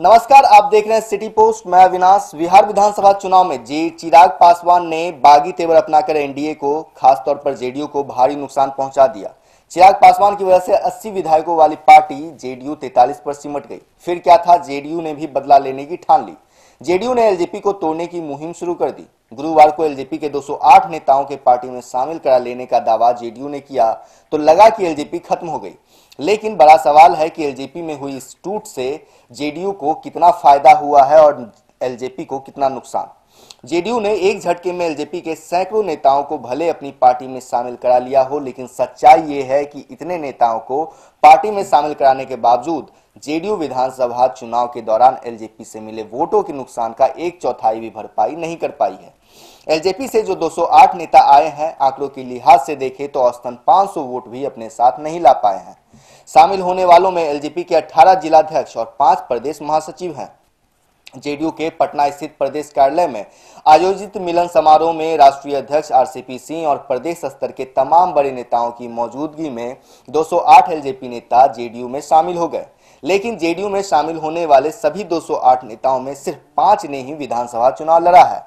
नमस्कार आप देख रहे हैं सिटी पोस्ट मैं अविनाश बिहार विधानसभा चुनाव में जी चिराग पासवान ने बागी तेवर अपनाकर एनडीए को खासतौर पर जेडीयू को भारी नुकसान पहुंचा दिया चिराग पासवान की वजह से 80 विधायकों वाली पार्टी जेडीयू 43 पर सिमट गई फिर क्या था जेडीयू ने भी बदला लेने की ठान ली जेडीयू ने एलजेपी को तोड़ने की मुहिम शुरू कर दी गुरुवार को एलजेपी के 208 नेताओं के पार्टी में शामिल करा लेने का दावा जेडीयू ने किया तो लगा कि एलजेपी खत्म हो गई लेकिन बड़ा सवाल है कि एलजेपी में हुई इस टूट से जेडीयू को कितना फायदा हुआ है और एलजेपी को कितना नुकसान जेडीयू ने एक झटके में एलजेपी के सैकड़ों नेताओं को भले अपनी पार्टी में शामिल करा लिया हो लेकिन सच्चाई ये है कि इतने नेताओं को पार्टी में शामिल कराने के बावजूद जेडीयू विधानसभा चुनाव के दौरान एलजेपी से मिले वोटों के नुकसान का एक चौथाई भी भरपाई नहीं कर पाई है एलजेपी से जो 208 नेता आए हैं आंकड़ों के लिहाज से देखें तो औसतन 500 वोट भी अपने साथ नहीं ला पाए हैं शामिल होने वालों में एलजेपी के 18 जिलाध्यक्ष और 5 प्रदेश महासचिव हैं जेडीयू के पटना स्थित प्रदेश कार्यालय में आयोजित मिलन समारोह में राष्ट्रीय अध्यक्ष आरसीपी सिंह और प्रदेश स्तर के तमाम बड़े नेताओं की मौजूदगी में 208 एलजेपी नेता जेडीयू में शामिल हो गए लेकिन जेडीयू में शामिल होने वाले सभी 208 नेताओं में सिर्फ पांच ने ही विधानसभा चुनाव लड़ा है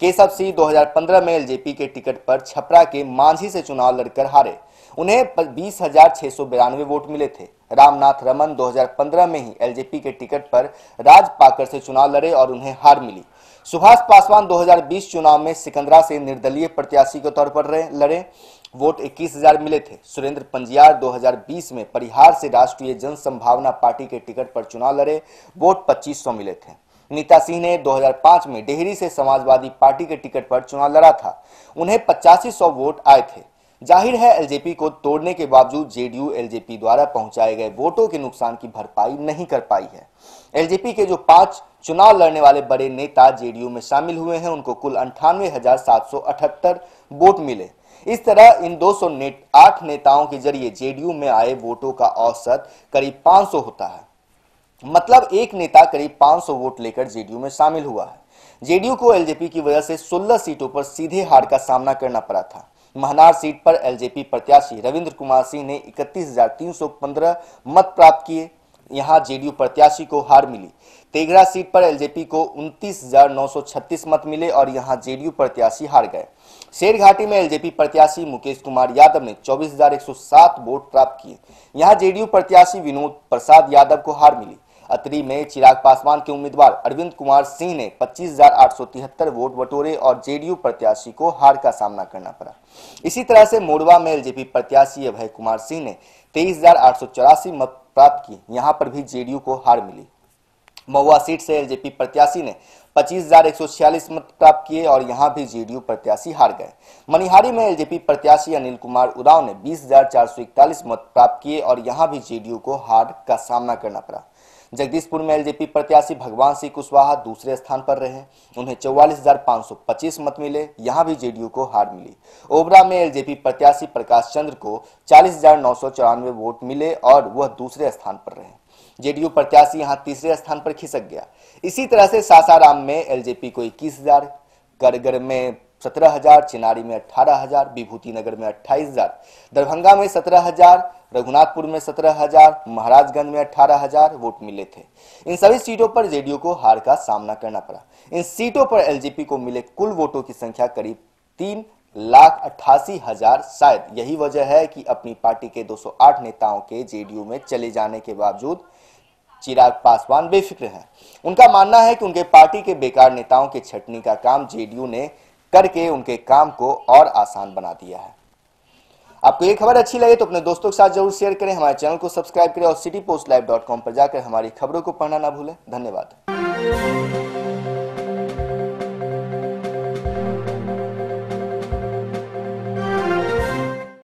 केशव सिंह दो में एल के टिकट पर छपरा के मांझी से चुनाव लड़कर हारे उन्हें बीस हजार छह सौ बिरानवे वोट मिले थे रामनाथ रमन 2015 में ही एलजेपी के टिकट पर राज पाकर से चुनाव लड़े और उन्हें हार मिली सुभाष पासवान 2020 चुनाव में सिकंदरा से निर्दलीय प्रत्याशी के तौर पर लड़े वोट 21,000 मिले थे सुरेंद्र पंजियार 2020 में परिहार से राष्ट्रीय जन संभावना पार्टी के टिकट पर चुनाव लड़े वोट 2500 मिले थे नीता सिंह ने 2005 में डेहरी से समाजवादी पार्टी के टिकट पर चुनाव लड़ा था उन्हें पचासी वोट आए थे जाहिर है एलजेपी को तोड़ने के बावजूद जेडीयू एलजेपी द्वारा पहुंचाए गए वोटों के नुकसान की भरपाई नहीं कर पाई है एलजेपी के जो पांच चुनाव लड़ने वाले बड़े नेता जेडीयू में शामिल हुए हैं उनको कुल अंठानवे हजार सात सौ अठहत्तर वोट मिले इस तरह इन दो सौ आठ नेताओं के जरिए जेडीयू में आए वोटों का औसत करीब पांच होता है मतलब एक नेता करीब 500 वोट लेकर जेडीयू में शामिल हुआ है जेडीयू को एलजेपी की वजह से 16 सीटों पर सीधे हार का सामना करना पड़ा था महनार सीट पर एलजेपी प्रत्याशी रविंद्र कुमार सिंह ने 31,315 मत प्राप्त किए यहां जेडीयू प्रत्याशी को हार मिली तेघरा सीट पर एलजेपी को 29,936 मत मिले और यहां जेडीयू प्रत्याशी हार गए शेर घाटी में एलजेपी प्रत्याशी मुकेश कुमार यादव ने 24,107 वोट प्राप्त किए यहां जेडीयू प्रत्याशी विनोद प्रसाद यादव को हार मिली अतरी में चिराग पासवान के उम्मीदवार अरविंद कुमार सिंह ने 25,873 वोट बटोरे और जेडीयू प्रत्याशी को हार का सामना करना पड़ा इसी तरह से मोरवा में एलजेपी प्रत्याशी अभय कुमार सिंह ने तेईस मत प्राप्त की यहाँ पर भी जेडीयू को हार मिली महुआ सीट से एलजेपी प्रत्याशी ने 25,146 मत प्राप्त किए और यहां भी जेडीयू प्रत्याशी हार गए मनिहारी में एलजेपी प्रत्याशी अनिल कुमार उदाव ने 20,441 मत प्राप्त किए और यहां भी जेडीयू को हार का सामना करना पड़ा जगदीशपुर में एलजेपी प्रत्याशी भगवान सिंह कुशवाहा दूसरे स्थान पर रहे उन्हें चौवालीस मत मिले यहां भी जेडीयू को हार मिली ओबरा में एलजेपी प्रत्याशी प्रकाश चंद्र को चालीस वोट मिले और वह दूसरे स्थान पर रहे जेडीयू प्रत्याशी यहां तीसरे स्थान पर खिसक गया इसी तरह से सासाराम में एलजेपी को इक्कीस हजार करगर में सत्रह हजार चिनारी में अठारह हजार विभूति नगर में अट्ठाईस हजार दरभंगा में सत्रह हजार रघुनाथपुर में सत्रह हजार महाराजगंज में अठारह हजार वोट मिले थे इन सभी सीटों पर जेडीयू को हार का सामना करना पड़ा इन सीटों पर एलजेपी को मिले कुल वोटों की संख्या करीब तीन लाख अट्ठासी हजार शायद यही वजह है कि अपनी पार्टी के 208 नेताओं के जेडीयू में चले जाने के बावजूद चिराग पासवान बेफिक्र हैं उनका मानना है कि उनके पार्टी के बेकार नेताओं के छटनी का काम जेडीयू ने करके उनके काम को और आसान बना दिया है आपको ये खबर अच्छी लगे तो अपने दोस्तों के साथ जरूर शेयर करें हमारे चैनल को सब्सक्राइब करें और city post live dot com पर जाकर हमारी खबरों को पढ़ना ना भूलें धन्यवाद